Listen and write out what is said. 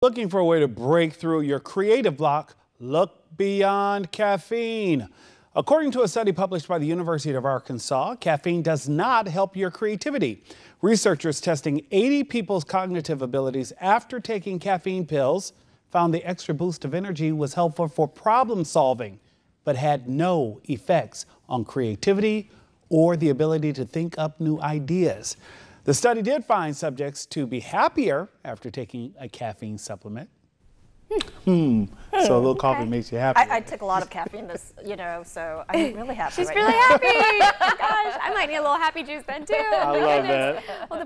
Looking for a way to break through your creative block? Look beyond caffeine. According to a study published by the University of Arkansas, caffeine does not help your creativity. Researchers testing 80 people's cognitive abilities after taking caffeine pills found the extra boost of energy was helpful for problem solving, but had no effects on creativity or the ability to think up new ideas. The study did find subjects to be happier after taking a caffeine supplement. Hmm. hmm. So a little okay. coffee makes you happy. I, I, took a lot of caffeine this, you know, so I'm really happy. She's right really now. happy. Gosh, I might need a little happy juice then too. I love that. Well, the